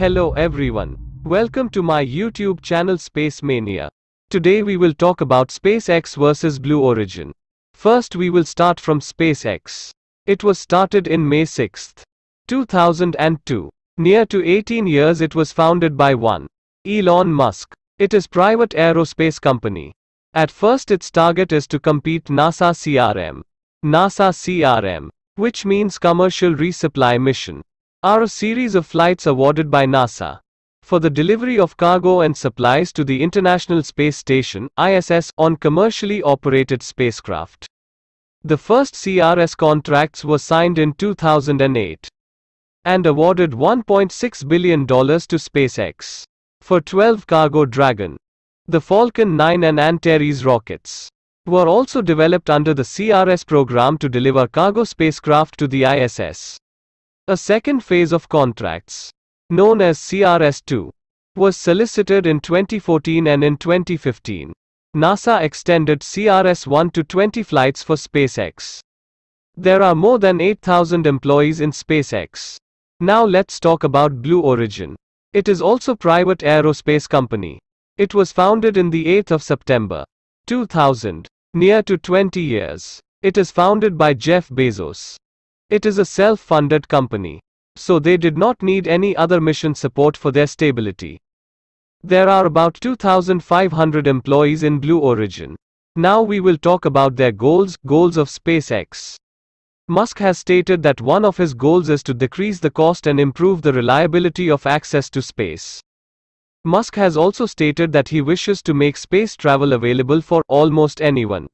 Hello everyone. Welcome to my YouTube channel Space Mania. Today we will talk about SpaceX versus Blue Origin. First we will start from SpaceX. It was started in May 6, 2002. Near to 18 years it was founded by one Elon Musk. It is private aerospace company. At first its target is to compete NASA CRM. NASA CRM, which means Commercial Resupply Mission are a series of flights awarded by NASA for the delivery of cargo and supplies to the International Space Station ISS on commercially operated spacecraft. The first CRS contracts were signed in 2008 and awarded $1.6 billion to SpaceX for 12 Cargo Dragon, the Falcon 9 and Antares rockets were also developed under the CRS program to deliver cargo spacecraft to the ISS. A second phase of contracts, known as CRS-2, was solicited in 2014 and in 2015. NASA extended CRS-1 to 20 flights for SpaceX. There are more than 8,000 employees in SpaceX. Now let's talk about Blue Origin. It is also private aerospace company. It was founded in the 8th of September 2000, near to 20 years. It is founded by Jeff Bezos. It is a self-funded company. So they did not need any other mission support for their stability. There are about 2,500 employees in Blue Origin. Now we will talk about their goals, goals of SpaceX. Musk has stated that one of his goals is to decrease the cost and improve the reliability of access to space. Musk has also stated that he wishes to make space travel available for almost anyone.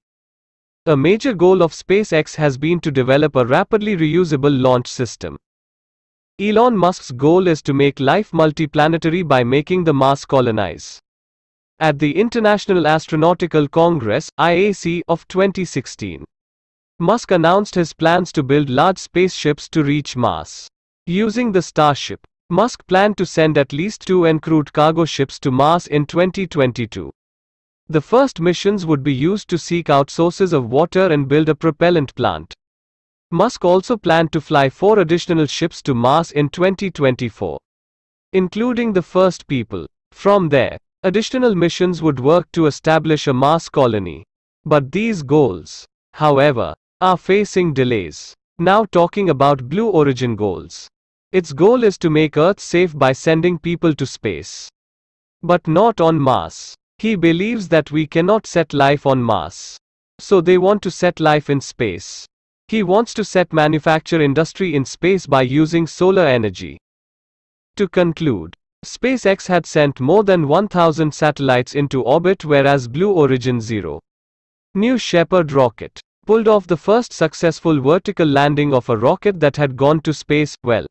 A major goal of SpaceX has been to develop a rapidly reusable launch system. Elon Musk's goal is to make life multiplanetary by making the Mars colonize. At the International Astronautical Congress IAC of 2016, Musk announced his plans to build large spaceships to reach Mars. Using the Starship, Musk planned to send at least two uncrewed cargo ships to Mars in 2022. The first missions would be used to seek out sources of water and build a propellant plant. Musk also planned to fly four additional ships to Mars in 2024, including the first people. From there, additional missions would work to establish a Mars colony. But these goals, however, are facing delays. Now talking about Blue Origin goals. Its goal is to make Earth safe by sending people to space. But not on Mars. He believes that we cannot set life on Mars. So they want to set life in space. He wants to set manufacture industry in space by using solar energy. To conclude, SpaceX had sent more than 1,000 satellites into orbit whereas Blue Origin 0. New Shepard rocket pulled off the first successful vertical landing of a rocket that had gone to space, well,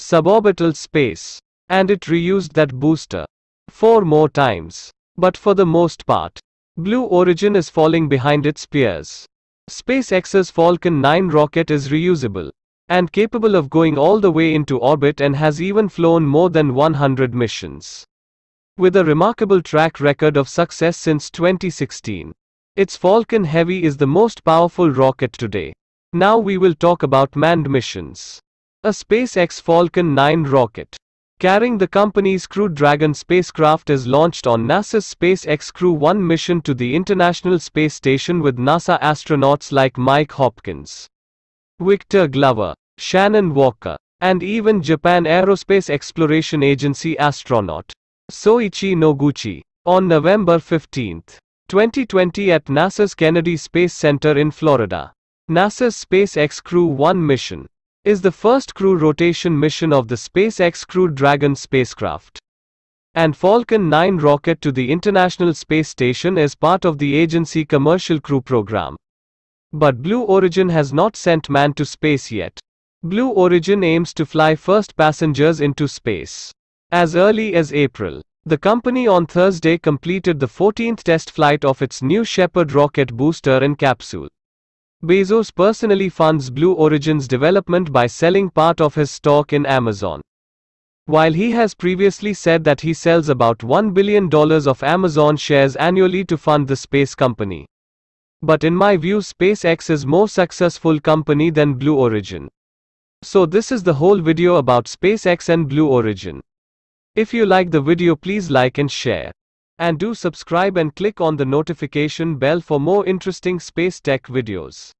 suborbital space, and it reused that booster four more times. But for the most part, Blue Origin is falling behind its peers. SpaceX's Falcon 9 rocket is reusable and capable of going all the way into orbit and has even flown more than 100 missions. With a remarkable track record of success since 2016, its Falcon Heavy is the most powerful rocket today. Now we will talk about manned missions. A SpaceX Falcon 9 rocket carrying the company's Crew Dragon spacecraft is launched on NASA's SpaceX Crew 1 mission to the International Space Station with NASA astronauts like Mike Hopkins, Victor Glover, Shannon Walker, and even Japan Aerospace Exploration Agency astronaut Soichi Noguchi. On November 15, 2020 at NASA's Kennedy Space Center in Florida, NASA's SpaceX Crew 1 mission is the first crew rotation mission of the SpaceX Crew Dragon spacecraft. And Falcon 9 rocket to the International Space Station is part of the agency Commercial Crew program. But Blue Origin has not sent man to space yet. Blue Origin aims to fly first passengers into space. As early as April, the company on Thursday completed the 14th test flight of its new Shepard rocket booster and capsule. Bezos personally funds Blue Origin's development by selling part of his stock in Amazon. While he has previously said that he sells about $1 billion of Amazon shares annually to fund the space company. But in my view SpaceX is more successful company than Blue Origin. So this is the whole video about SpaceX and Blue Origin. If you like the video please like and share. And do subscribe and click on the notification bell for more interesting space tech videos.